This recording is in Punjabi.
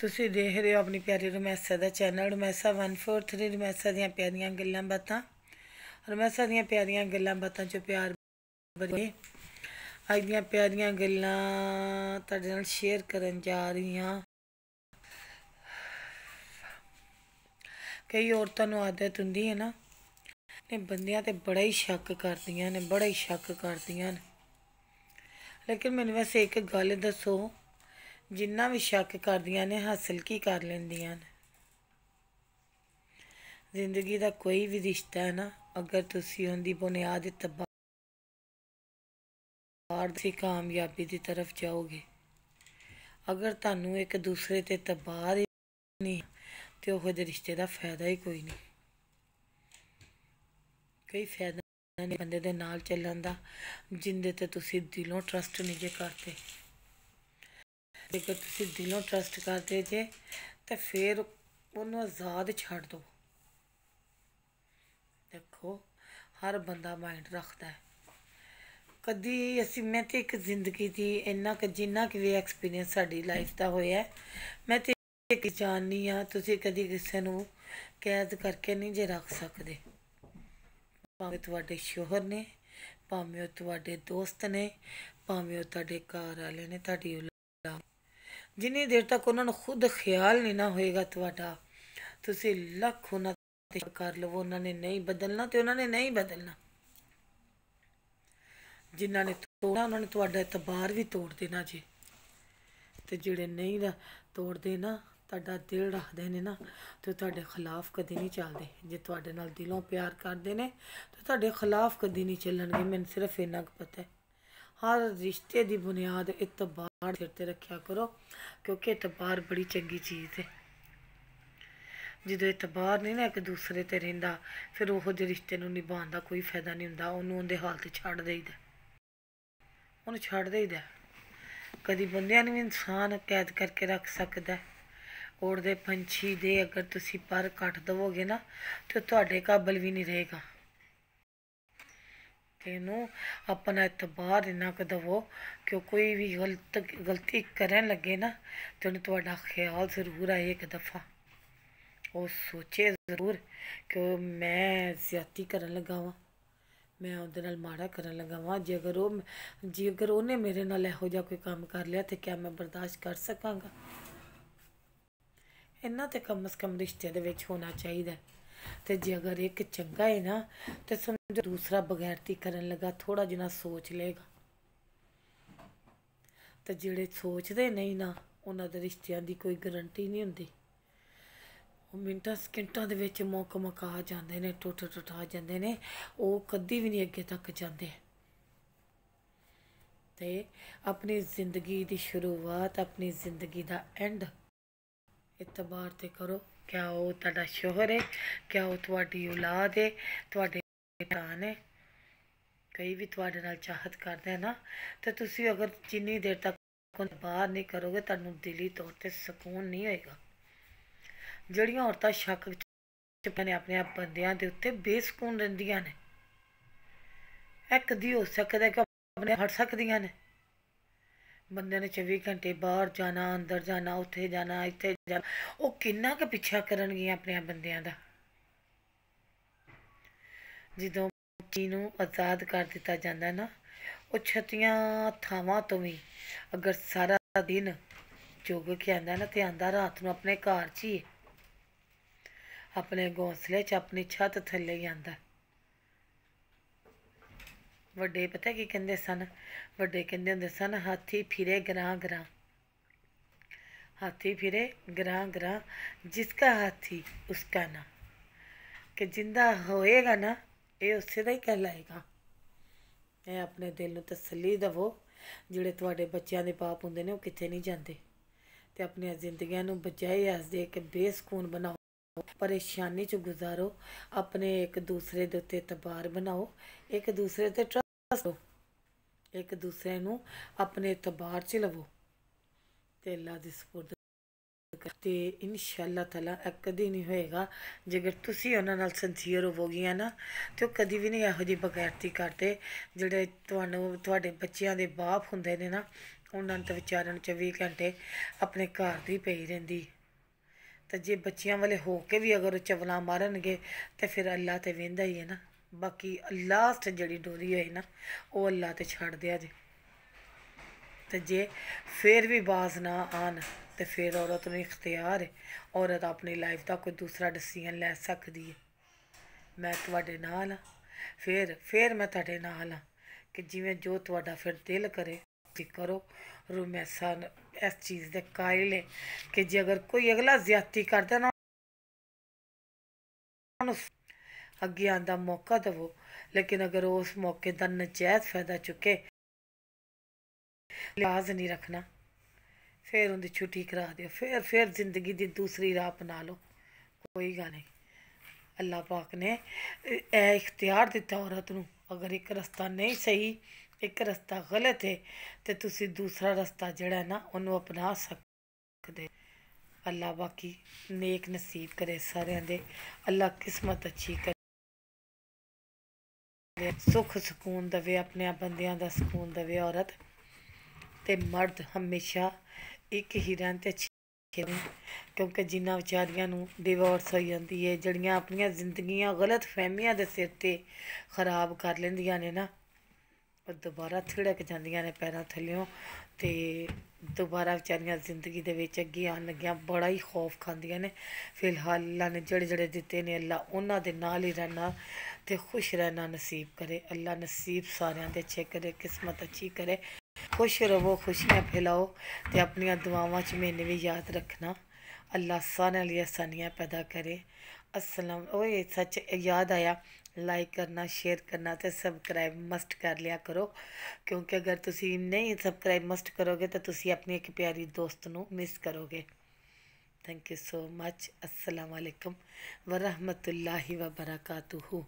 ਤੁਸੀਂ ਦੇਖ ਰਹੇ ਹੋ ਆਪਣੀ ਪਿਆਰੀ ਰਮੈਸਾ ਦਾ ਚੈਨਲ ਰਮੈਸਾ 143 ਰਮੈਸਾ ਦੀਆਂ ਪਿਆਰੀਆਂ ਗੱਲਾਂ ਬਾਤਾਂ ਰਮੈਸਾ ਦੀਆਂ ਪਿਆਰੀਆਂ ਗੱਲਾਂ ਬਾਤਾਂ ਚੋਂ ਪਿਆਰ ਬਰੇ ਅੱਜ ਦੀਆਂ ਪਿਆਰੀਆਂ ਗੱਲਾਂ ਤੁਹਾਡੇ ਨਾਲ ਸ਼ੇਅਰ ਕਰਨ ਜਾ ਰਹੀ ਹਾਂ ਕਈ ਔਰਤਾਂ ਨੂੰ ਆਦਤ ਹੁੰਦੀ ਹੈ ਨਾ ਨੇ ਬੰਦਿਆਂ ਤੇ ਬੜਾ ਹੀ ਸ਼ੱਕ ਕਰਦੀਆਂ ਨੇ ਬੜਾ ਹੀ ਸ਼ੱਕ ਕਰਦੀਆਂ ਨੇ ਲੇਕਿਨ ਮੈਨੂੰ ਵੈਸੇ ਇੱਕ ਗੱਲ ਦੱਸੋ ਜਿੰਨਾ ਵੀ ਸ਼ੱਕ ਕਰਦੀਆਂ ਨੇ ਹਾਸਲ ਕੀ ਕਰ ਲੈਂਦੀਆਂ ਨੇ ਜ਼ਿੰਦਗੀ ਦਾ ਕੋਈ ਵੀ ਰਿਸ਼ਤਾ ਹੈ ਨਾ ਅਗਰ ਤੁਸੀਂ ਉਹਦੀ ਬੁਨਿਆਦ ਤਬਾਰ ਦੀ ਕਾਮਯਾਬੀ ਦੀ ਤਰਫ ਜਾਓਗੇ ਅਗਰ ਤੁਹਾਨੂੰ ਇੱਕ ਦੂਸਰੇ ਤੇ ਤਬਾਰ ਨਹੀਂ ਤੇ ਉਹ ਦੇ ਰਿਸ਼ਤੇ ਦਾ ਫਾਇਦਾ ਹੀ ਕੋਈ ਨਹੀਂ ਕੋਈ ਫਾਇਦਾ ਨਹੀਂ ਬੰਦੇ ਦੇ ਨਾਲ ਚੱਲਣ ਦਾ ਜਿੰਦੇ ਤੇ ਤੁਸੀਂ ਦਿਲੋਂ ਟਰਸਟ ਨਹੀਂ ਜੇ ਕਰਦੇ ਜੇਕਰ ਤੁਸੀਂ ਦਿਲੋਂ ਟਰਸਟ ਕਰਦੇ ਜੇ ਤਾਂ ਫਿਰ ਉਹਨੂੰ ਆਜ਼ਾਦ ਛੱਡ ਦਿਓ ਦੇਖੋ ਹਰ ਬੰਦਾ ਮਾਈਂਡ ਰੱਖਦਾ ਕਦੀ ਅਸੀਂ ਮੈਂ ਤੇ ਇੱਕ ਜ਼ਿੰਦਗੀ ਦੀ ਇੰਨਾ ਕਿ ਜਿੰਨਾ ਕਿ ਵੀ ਐਕਸਪੀਰੀਅੰਸ ਸਾਡੀ ਲਾਈਫ ਦਾ ਹੋਇਆ ਮੈਂ ਤੇ ਇੱਕ ਜਾਣਨੀ ਆ ਤੁਸੀਂ ਕਦੀ ਕਿਸੇ ਨੂੰ ਕੈਦ ਕਰਕੇ ਨਹੀਂ ਜੇ ਰੱਖ ਸਕਦੇ ਭਾਵੇਂ ਤੁਹਾਡੇ ਸ਼ੋਹਰ ਨੇ ਭਾਵੇਂ ਤੁਹਾਡੇ ਦੋਸਤ ਨੇ ਭਾਵੇਂ ਤੁਹਾਡੇ ਘਰ ਵਾਲੇ ਨੇ ਤੁਹਾਡੀ ਉਲਾਦ ਜਿੰਨੀ ਦੇਰ ਤੱਕ ਉਹਨਾਂ ਨੂੰ ਖੁਦ ਖਿਆਲ ਨਹੀਂ ਨਾ ਹੋਏਗਾ ਤੁਹਾਡਾ ਤੁਸੀਂ ਲੱਖ ਉਹਨਾਂ ਤੇ ਕਰ ਲਵੋ ਉਹਨਾਂ ਨੇ ਨਹੀਂ ਬਦਲਣਾ ਤੇ ਉਹਨਾਂ ਨੇ ਨਹੀਂ ਬਦਲਣਾ ਜਿਨ੍ਹਾਂ ਨੇ ਤੋੜਾ ਉਹਨਾਂ ਨੇ ਤੁਹਾਡਾ ਇਤਬਾਰ ਵੀ ਤੋੜ ਦੇਣਾ ਜੀ ਤੇ ਜਿਹੜੇ ਨਹੀਂ ਨਾ ਤੋੜਦੇ ਨਾ ਤੁਹਾਡਾ ਦਿਲ ਰੱਖਦੇ ਨੇ ਨਾ ਤੇ ਤੁਹਾਡੇ ਖਿਲਾਫ ਕਦੀ ਨਹੀਂ ਚੱਲਦੇ ਜੇ ਤੁਹਾਡੇ ਨਾਲ ਦਿਲੋਂ ਪਿਆਰ ਕਰਦੇ ਨੇ ਤੇ ਤੁਹਾਡੇ ਖਿਲਾਫ ਕਦੀ ਨਹੀਂ ਚੱਲਣਗੇ ਮੈਨੂੰ ਸਿਰਫ ਇਹਨਾਂ ਕੁ ਪਤਾ ਹੈ ਹਰ ਰਿਸ਼ਤੇ ਦੀ ਬੁਨਿਆਦ ਇਤਬਾਰ ਸਿਰ ਤੇ ਰੱਖਿਆ ਕਰੋ ਕਿਉਂਕਿ ਇਤਬਾਰ ਬੜੀ ਚੰਗੀ ਚੀਜ਼ ਹੈ ਜਦੋਂ ਇਤਬਾਰ ਨਹੀਂ ਨਾ ਇੱਕ ਦੂਸਰੇ ਤੇ ਰਹਿੰਦਾ ਫਿਰ ਉਹ ਜਿਹੜੇ ਰਿਸ਼ਤੇ ਨੂੰ ਨਿਭਾਉਣ ਦਾ ਕੋਈ ਫਾਇਦਾ ਨਹੀਂ ਹੁੰਦਾ ਉਹਨੂੰ ਉਹਦੇ ਹਾਲ ਤੇ ਛੱਡ ਦੇਈਦਾ ਉਹਨੂੰ ਛੱਡ ਦੇਈਦਾ ਕਦੀ ਬੰਦਿਆਂ ਨੂੰ ਇਨਸਾਨ ਕੈਦ ਕਰਕੇ ਰੱਖ ਸਕਦਾ ਔੜ ਦੇ ਪੰਛੀ ਦੇ ਅਗਰ ਤੁਸੀਂ ਪਰ ਕੱਟ ਦਵੋਗੇ ਨਾ ਤੇ ਤੁਹਾਡੇ ਕਾਬਲ ਵੀ ਨਹੀਂ ਰਹੇਗਾ ਨੂੰ ਆਪਣਾ ਇਤਬਾਰ ਨਾ ਕਦਵੋ ਕਿ ਕੋਈ ਵੀ ਗਲਤ ਗਲਤੀ ਕਰਨ ਲੱਗੇ ਨਾ ਤੇ ਉਹਨੇ ਤੁਹਾਡਾ ਖਿਆਲ ਜ਼ਰੂਰ ਆਏ ਇੱਕ ਦਫਾ ਉਹ ਸੋਚੇ ਜ਼ਰੂਰ ਕਿ ਮੈਂ ਜ਼ਿਆਤੀ ਕਰਨ ਲੱਗਾ ਵਾਂ ਮੈਂ ਉਹਦੇ ਨਾਲ ਮਾੜਾ ਕਰਨ ਲੱਗਾ ਵਾਂ ਜੇ ਅਗਰ ਉਹ ਜੇ ਅਗਰ ਉਹਨੇ ਮੇਰੇ ਨਾਲ ਇਹੋ ਜਿਹਾ ਕੋਈ ਕੰਮ ਕਰ ਲਿਆ ਤੇ ਕਿਆ ਮੈਂ ਬਰਦਾਸ਼ਤ ਕਰ ਸਕਾਂਗਾ ਇੰਨਾ ਤੇ ਕਮ ਕਮ ਰਿਸ਼ਤੇ ਦੇ ਵਿੱਚ ਹੋਣਾ ਚਾਹੀਦਾ ਤੇ ਜੇ ਅਗਰ ਇੱਕ ਚੰਗਾ ਹੈ ਨਾ ਤੇ ਸਮਝੋ ਦੂਸਰਾ ਬਗੈਰਤੀ ਕਰਨ ਲੱਗਾ ਥੋੜਾ ਜਿਨਾ ਸੋਚ ਲੇਗਾ ਤੇ ਜਿਹੜੇ ਸੋਚਦੇ ਨਹੀਂ ਨਾ ਉਹਨਾਂ ਦੇ ਰਿਸ਼ਤਿਆਂ ਦੀ ਕੋਈ ਗਰੰਟੀ ਨਹੀਂ ਹੁੰਦੀ ਉਹ ਮਿੰਟਾਂ ਸਕਿੰਟਾਂ ਦੇ ਵਿੱਚ ਮੌਕ ਮਕਾ ਜਾਂਦੇ ਨੇ ਟੁੱਟ ਟੁੱਟਾ ਜਾਂਦੇ ਨੇ ਉਹ ਕਦੀ ਵੀ ਨਹੀਂ ਅੱਗੇ ਤੱਕ ਜਾਂਦੇ ਤੇ ਆਪਣੀ ਜ਼ਿੰਦਗੀ ਦੀ ਸ਼ੁਰੂਆਤ ਆਪਣੀ ਜ਼ਿੰਦਗੀ ਦਾ ਐਂਡ ਇਤਬਾਰ ਤੇ ਕਰੋ ਕਿਆ ਉਹ ਤੁਹਾਡਾ ਸ਼ੋਹਰ ਹੈ ਕਿਆ ਉਹ ਤੁਹਾਡੀ ਔਲਾਦ ਹੈ ਤੁਹਾਡੇ ਪ੍ਰਾਣ ਹੈ ਕਈ ਵੀ ਤੁਹਾਡੇ ਨਾਲ ਚਾਹਤ ਕਰਦੇ ਨਾ ਤੇ ਤੁਸੀਂ ਅਗਰ ਜਿੰਨੀ ਦੇਰ ਤੱਕ ਬਾਹਰ ਨਹੀਂ ਕਰੋਗੇ ਤੁਹਾਨੂੰ ਦਿਲੀ ਤੌਰ ਤੇ ਸਕੂਨ ਨਹੀਂ ਹੋਏਗਾ ਜਿਹੜੀਆਂ ਔਰਤਾਂ ਸ਼ੱਕ ਵਿੱਚ ਆਪਣੇ ਆਪਣੇ ਆਪ ਬੰਦਿਆਂ ਦੇ ਉੱਤੇ ਬੇਸਕੂਨ ਰਹਿੰਦੀਆਂ ਨੇ ਇੱਕ ਦੀ ਹੋ ਸਕਦਾ ਕਿ ਆਪਣੇ ਹਟ ਸਕਦੀਆਂ ਨੇ ਬੰਦੇ ਨੇ 24 ਘੰਟੇ ਬਾਹਰ ਜਾਣਾ ਅੰਦਰ ਜਾਣਾ ਉੱਥੇ ਜਾਣਾ ਇੱਥੇ ਜਾਣਾ ਉਹ ਕਿੰਨਾ ਕੁ ਪਿੱਛਾ ਕਰਨਗੀਆਂ ਆਪਣੇ ਬੰਦਿਆਂ ਦਾ ਜਦੋਂ ਜੀ ਨੂੰ ਆਜ਼ਾਦ ਕਰ ਦਿੱਤਾ ਜਾਂਦਾ ਨਾ ਉਹ ਛਤੀਆਂ ਥਾਵਾਂ ਤੋਂ ਵੀ ਅਗਰ ਸਾਰਾ ਦਿਨ ਜੋਗ ਕੇ ਆਂਦਾ ਨਾ ਤੇ ਆਂਦਾ ਰਾਤ ਨੂੰ ਆਪਣੇ ਘਰ 'ਚ ਹੀ ਆਪਣੇ ਘੋਂਸਲੇ 'ਚ ਆਪਣੀ ਛੱਤ ਥੱਲੇ ਹੀ ਆਂਦਾ ਵੱਡੇ ਪਤਾ ਕੀ ਕਹਿੰਦੇ ਸਨ ਵੱਡੇ ਕਹਿੰਦੇ ਹੁੰਦੇ ਸਨ ਹਾਥੀ ਫਿਰੇ ਗਰਾਂ ਗਰਾਂ ਹਾਥੀ ਫਿਰੇ ਗਰਾਂ ਗਰਾਂ ਜਿਸ ਦਾ ਹਾਥੀ ਉਸ ਦਾ ਨਾ ਕਿ ਜਿੰਦਾ ਹੋਏਗਾ ਨਾ ਇਹ ਉਸੇ ਦਾ ਹੀ ਕਹਲਾਏਗਾ ਇਹ ਆਪਣੇ ਦਿਲ ਨੂੰ ਤਸੱਲੀ ਦਵੋ ਜਿਹੜੇ ਤੁਹਾਡੇ ਬੱਚਿਆਂ ਦੇ ਪਾਪ ਹੁੰਦੇ ਨੇ ਉਹ ਕਿੱਥੇ ਨਹੀਂ ਜਾਂਦੇ ਤੇ ਆਪਣੀਆਂ ਜ਼ਿੰਦਗੀਆਂ ਨੂੰ ਬਚਾਏ ਹੱਸਦੇ ਕਿ ਬੇਸਕੂਨ ਬਣਾਓ ਪਰੇਸ਼ਾਨੀ 'ਚ ਗੁਜ਼ਾਰੋ ਆਪਣੇ ਇੱਕ ਦੂਸਰੇ ਦੇ ਉੱਤੇ ਤਬਾਰ ਬਣਾਓ ਇੱਕ ਦੂਸਰੇ ਤੇ ਟਰਸਟ ਕਰੋ ਇੱਕ ਦੂਸਰੇ ਨੂੰ ਆਪਣੇ ਤਬਾਰ 'ਚ ਲਵੋ ਤੇ ਅੱਲਾ ਦੇ ਸਪੁਰਦ ਇਨਸ਼ਾ ਇਨਸ਼ਾਅੱਲਾ ਤਾਲਾ ਕਦੀ ਨਹੀਂ ਹੋਏਗਾ ਜੇਕਰ ਤੁਸੀਂ ਉਹਨਾਂ ਨਾਲ ਸਿੰਸੀਅਰ ਹੋਵੋਗੀਆਂ ਨਾ ਤੇ ਉਹ ਕਦੀ ਵੀ ਨਹੀਂ ਇਹੋ ਜਿਹੀ ਬਗੈਰਤੀ ਕਰਦੇ ਜਿਹੜੇ ਤੁਹਾਨੂੰ ਤੁਹਾਡੇ ਬੱਚਿਆਂ ਦੇ ਬਾਪ ਹੁੰਦੇ ਨੇ ਨਾ ਉਹਨਾਂ ਨੂੰ ਤਾਂ ਵਿਚਾਰਨ 24 ਘੰਟੇ ਆਪਣੇ ਘਰ ਦੀ ਪਈ ਰਹਿੰਦੀ ਤੇ ਜੇ ਬੱਚਿਆਂ ਵਾਲੇ ਹੋ ਕੇ ਵੀ ਅਗਰ ਚਵਲਾ ਮਾਰਨਗੇ ਤੇ ਫਿਰ ਅੱਲਾ ਤੇ ਵੇਂਦਾ ਹੀ ਹੈ ਨਾ ਬਾਕੀ ਲਾਸਟ ਜਿਹੜੀ ਡੋਰੀ ਹੋਈ ਨਾ ਉਹ ਅੱਲਾ ਤੇ ਛੱਡ ਦਿਆ ਜੇ ਤੇ ਜੇ ਫੇਰ ਵੀ ਬਾਜ਼ ਨਾ ਆਣ ਤੇ ਫਿਰ ਔਰਤ ਨੂੰ ਇਖਤਿਆਰ ਹੈ ਔਰਤ ਆਪਣੀ ਲਾਈਫ ਦਾ ਕੋਈ ਦੂਸਰਾ ਡਿਸੀਜਨ ਲੈ ਸਕਦੀ ਹੈ ਮੈਂ ਤੁਹਾਡੇ ਨਾਲ ਫੇਰ ਫਿਰ ਫਿਰ ਮੈਂ ਤੁਹਾਡੇ ਨਾਲ ਹਾਂ ਕਿ ਜਿਵੇਂ ਜੋ ਤੁਹਾਡਾ ਫਿਰ ਦਿਲ ਕਰੇ ਕਿ ਕਰੋ ਰੁਮੈਸਾ ਇਸ ਚੀਜ਼ ਦੇ ਕਾਇਲ ਹੈ ਕਿ ਜੇ ਅਗਰ ਕੋਈ ਅਗਲਾ ਜ਼ਿਆਤੀ ਕਰਦਾ ਨਾ ਉਹਨੂੰ ਅੱਗੇ ਆਂਦਾ ਮੌਕਾ ਦਵੋ ਲੇਕਿਨ ਅਗਰ ਉਸ ਮੌਕੇ ਦਾ ਨਜਾਇਜ਼ ਫਾਇਦਾ ਚੁੱਕੇ ਲਾਜ਼ ਨਹੀਂ ਰੱਖਣਾ ਫਿਰ ਉਹਦੀ ਛੁੱਟੀ ਕਰਾ ਦਿਓ ਫਿਰ ਫਿਰ ਜ਼ਿੰਦਗੀ ਦੀ ਦੂਸਰੀ ਰਾਹ ਅਪਣਾ ਲਓ ਕੋਈ ਗੱਲ ਨਹੀਂ ਅੱਲਾਹ ਪਾਕ ਨੇ ਇਹ ਇਖਤਿਆਰ ਦਿੱਤਾ ਔਰਤ ਨੂੰ ਅਗਰ ਇੱਕ ਰਸਤਾ ਨਹੀਂ ਸਹੀ ਇੱਕ ਰਸਤਾ ਗਲਤ ਹੈ ਤੇ ਤੁਸੀਂ ਦੂਸਰਾ ਰਸਤਾ ਜਿਹੜਾ ਨਾ ਉਹਨੂੰ ਅਪਣਾ ਸਕਦੇ ਅੱਲਾ ਬਾਕੀ ਨੇਕ ਨਸੀਬ ਕਰੇ ਸਾਰਿਆਂ ਦੇ ਅੱਲਾ ਕਿਸਮਤ ਅੱਛੀ ਕਰੇ ਸੁਖ ਸਕੂਨ ਦਵੇ ਆਪਣੇ ਆਪ ਬੰਦਿਆਂ ਦਾ ਸਕੂਨ ਦਵੇ ਔਰਤ ਤੇ ਮਰਦ ਹਮੇਸ਼ਾ ਇੱਕ ਹੀ ਰਹਿਣ ਤੇ ਕਿਉਂਕਿ ਜਿੰਨਾ ਵਿਚਾਰੀਆਂ ਨੂੰ ਡਿਵੋਰਸ ਹੋ ਜਾਂਦੀ ਹੈ ਜਿਹੜੀਆਂ ਆਪਣੀਆਂ ਜ਼ਿੰਦਗੀਆਂ ਗਲਤ ਫਹਿਮੀਆਂ ਦੇ ਸਿਰ ਤੇ ਖਰਾਬ ਕਰ ਲੈਂਦੀਆਂ ਨੇ ਨਾ ਪਰ ਦੁਬਾਰਾ ਥੜਕ ਜਾਂਦੀਆਂ ਨੇ ਪੈਰਾਂ ਥੱਲਿਓਂ ਤੇ ਦੁਬਾਰਾ ਵਿਚਾਰੀਆਂ ਜ਼ਿੰਦਗੀ ਦੇ ਵਿੱਚ ਅੱਗੇ ਆਣ ਲੱਗੀਆਂ ਬੜਾ ਹੀ ਖੌਫ ਖਾਂਦੀਆਂ ਨੇ ਫਿਲਹਾਲ ਅੱਲਾ ਨੇ ਜਿਹੜੇ ਜਿਹੜੇ ਦਿੱਤੇ ਨੇ ਅੱਲਾ ਉਹਨਾਂ ਦੇ ਨਾਲ ਹੀ ਰਹਿਣਾ ਤੇ ਖੁਸ਼ ਰਹਿਣਾ ਨਸੀਬ ਕਰੇ ਅੱਲਾ ਨਸੀਬ ਸਾਰਿਆਂ ਦੇ ਅੱਛੇ ਕਰੇ ਕਿਸਮਤ ਅੱਛੀ ਕਰੇ ਖੁਸ਼ ਰਹੋ ਖੁਸ਼ੀਆਂ ਫੈਲਾਓ ਤੇ ਆਪਣੀਆਂ ਦੁਆਵਾਂ 'ਚ ਮੈਨੂੰ ਵੀ ਯਾਦ ਰੱਖਣਾ अल्लाह सान लिए आसानियाँ पैदा करे असलम ओ सच याद आया लाइक करना शेयर करना तो सबसक्राइब मस्ट कर लिया करो क्योंकि अगर तुम नहीं सबसक्राइब मस्ट करोगे तो तुम अपनी एक प्यारी दोस्त न मिस करोगे थैंक यू सो मच असलकम वरहमत ला वबरकू